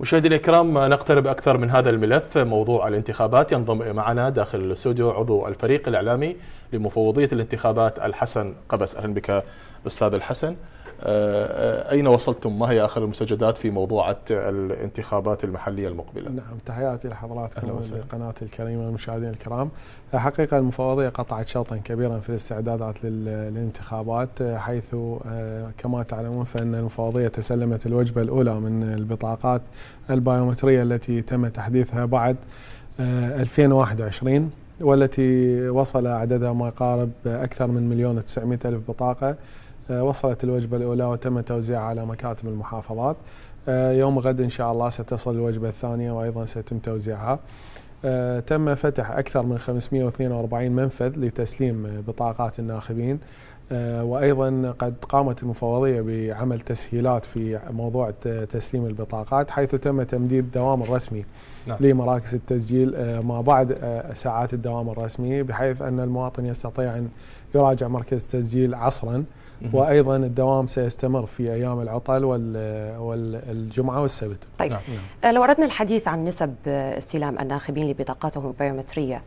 مشاهدينا الكرام نقترب أكثر من هذا الملف موضوع الانتخابات ينضم معنا داخل الاستوديو عضو الفريق الإعلامي لمفوضية الانتخابات الحسن قبس أهلا بك أستاذ الحسن آه، آه، أين وصلتم ما هي آخر المستجدات في موضوعة الانتخابات المحلية المقبلة نعم تحياتي لحضراتكم ولقناة الكريمة المشاهدين الكرام حقيقة المفوضية قطعت شوطا كبيرا في الاستعدادات للانتخابات حيث آه، كما تعلمون فإن المفوضية تسلمت الوجبة الأولى من البطاقات البايومترية التي تم تحديثها بعد 2021 آه، والتي وصل عددها ما يقارب أكثر من مليون وتسعمائة ألف بطاقة آه، وصلت الوجبة الأولى وتم توزيعها على مكاتب المحافظات آه، يوم غد إن شاء الله ستصل الوجبة الثانية وأيضا سيتم توزيعها تم فتح أكثر من 542 منفذ لتسليم بطاقات الناخبين آه، وايضا قد قامت المفوضيه بعمل تسهيلات في موضوع تسليم البطاقات حيث تم تمديد الدوام الرسمي نعم. لمراكز التسجيل آه، ما بعد آه، ساعات الدوام الرسمي بحيث ان المواطن يستطيع ان يراجع مركز التسجيل عصرا وايضا الدوام سيستمر في ايام العطل والجمعه والسبت. طيب نعم. لو اردنا الحديث عن نسب استلام الناخبين لبطاقاتهم البيومتريه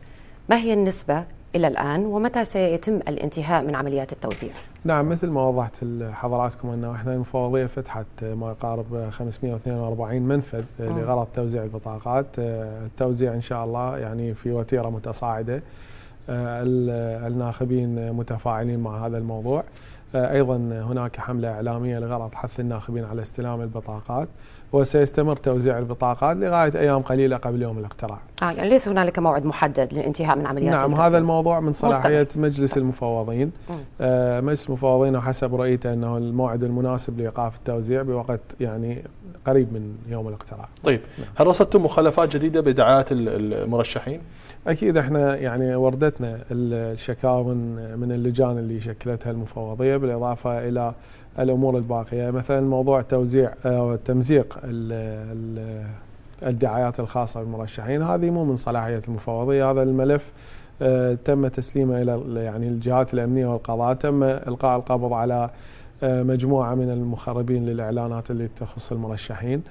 ما هي النسبه إلى الآن ومتى سيتم الانتهاء من عمليات التوزيع؟ نعم مثل ما وضحت حضراتكم أنه إحنا المفوضية فتحت ما يقارب 542 منفذ م. لغرض توزيع البطاقات التوزيع إن شاء الله يعني في وتيرة متصاعدة آه، الناخبين متفاعلين مع هذا الموضوع آه، أيضا هناك حملة إعلامية لغرض حث الناخبين على استلام البطاقات وسيستمر توزيع البطاقات لغاية أيام قليلة قبل يوم الاقتراع آه يعني ليس هنالك موعد محدد للانتهاء من عمليات نعم التسليم. هذا الموضوع من صلاحية مجلس نعم. المفوضين آه مجلس المفوضين حسب رؤيته أنه الموعد المناسب لإيقاف التوزيع بوقت يعني قريب من يوم الاقتراع طيب هل رصدتم مخالفات جديده بدعايات المرشحين اكيد احنا يعني وردتنا الشكاوى من اللجان اللي شكلتها المفوضيه بالاضافه الى الامور الباقيه مثلا موضوع توزيع او آه، تمزيق الدعايات الخاصه بالمرشحين هذه مو من صلاحيه المفوضيه هذا الملف آه، تم تسليمه الى يعني الجهات الامنيه والقضاء تم القاء القبض على آه، مجموعه من المخربين للاعلانات اللي تخص المرشحين.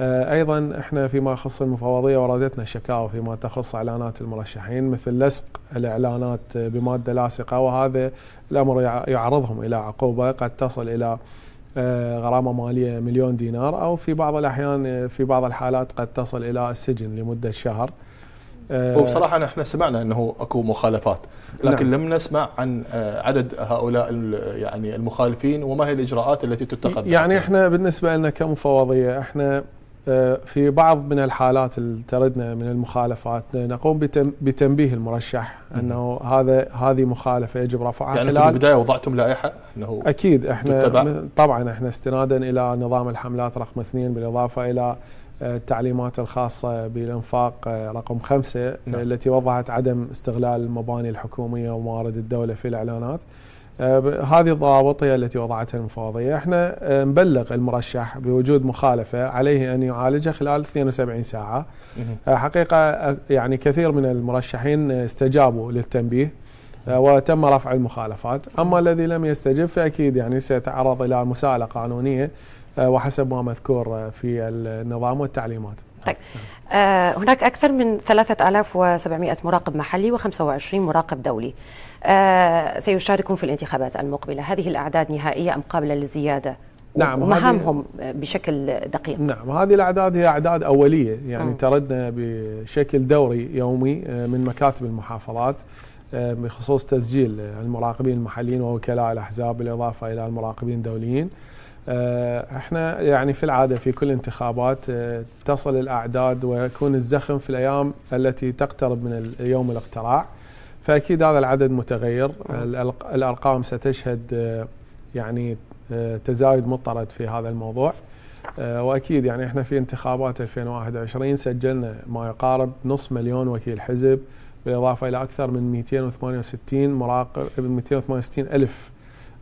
آه، ايضا احنا فيما يخص المفوضيه وردتنا شكاوى فيما تخص اعلانات المرشحين مثل لصق الاعلانات بماده لاصقه وهذا الامر يعرضهم الى عقوبه قد تصل الى آه، غرامه ماليه مليون دينار او في بعض الاحيان في بعض الحالات قد تصل الى السجن لمده شهر. آه، وبصراحه نحن سمعنا انه اكو مخالفات لكن نعم. لم نسمع عن آه، عدد هؤلاء يعني المخالفين وما هي الاجراءات التي تتخذ يعني احنا بالنسبه لنا كمفوضيه احنا آه، في بعض من الحالات اللي تردنا من المخالفات نقوم بتنبيه المرشح انه هذا هذه مخالفه يجب رفعها يعني خلال في البدايه وضعتم لائحه انه اكيد احنا تتبع. طبعا احنا استنادا الى نظام الحملات رقم اثنين بالاضافه الى التعليمات الخاصة بالإنفاق آه، رقم خمسة آه، نعم. التي وضعت عدم استغلال المباني الحكومية وموارد الدولة في الإعلانات آه، هذه الضوابط هي التي وضعتها المفوضية احنا نبلغ المرشح بوجود مخالفة عليه أن يعالجها خلال 72 ساعة حقيقة يعني كثير من المرشحين استجابوا للتنبيه آه، وتم رفع المخالفات أما الذي لم يستجب فأكيد يعني سيتعرض إلى مساءلة قانونية آه، وحسب ما مذكور آه، في النظام والتعليمات طيب آه هناك أكثر من 3700 مراقب محلي و25 مراقب دولي آه سيشاركون في الانتخابات المقبلة هذه الأعداد نهائية أم قابلة للزيادة نعم مهامهم بشكل دقيق نعم هذه الأعداد هي أعداد أولية يعني م. تردنا بشكل دوري يومي من مكاتب المحافظات آه، بخصوص تسجيل المراقبين المحليين ووكلاء الاحزاب بالاضافه الى المراقبين الدوليين. آه، احنا يعني في العاده في كل انتخابات آه، تصل الاعداد ويكون الزخم في الايام التي تقترب من يوم الاقتراع. فاكيد هذا العدد متغير، الارقام ستشهد يعني تزايد مضطرد في هذا الموضوع. واكيد يعني احنا في انتخابات 2021 سجلنا ما يقارب نصف مليون وكيل حزب بالإضافة إلى أكثر من 268 مراقب 268 ألف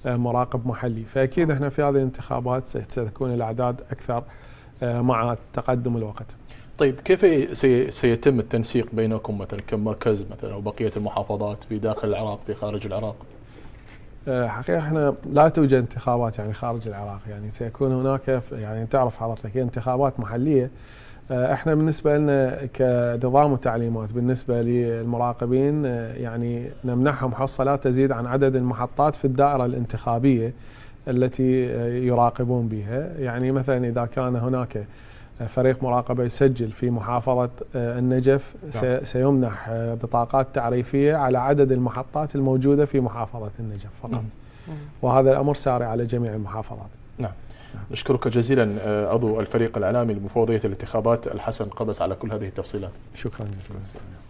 آه، مراقب محلي فأكيد نعم. احنا في هذه الانتخابات ستكون الأعداد أكثر آه، مع تقدم الوقت طيب كيف سيتم التنسيق بينكم مثلا كمركز مثلا او بقيه المحافظات في داخل العراق في خارج العراق؟ آه، حقيقه احنا لا توجد انتخابات يعني خارج العراق يعني سيكون هناك يعني تعرف حضرتك هي انتخابات محليه آه، احنا بالنسبه لنا كنظام وتعليمات بالنسبه للمراقبين آه، يعني نمنحهم حصه لا تزيد عن عدد المحطات في الدائره الانتخابيه التي آه، يراقبون بها يعني مثلا اذا كان هناك فريق مراقبه يسجل في محافظه النجف نعم. سيمنح بطاقات تعريفيه على عدد المحطات الموجوده في محافظه النجف فقط نعم. وهذا الامر ساري على جميع المحافظات نعم نشكرك جزيلا آه، عضو الفريق الإعلامي لمفوضية الانتخابات الحسن قبس على كل هذه التفصيلات شكرا جزيلا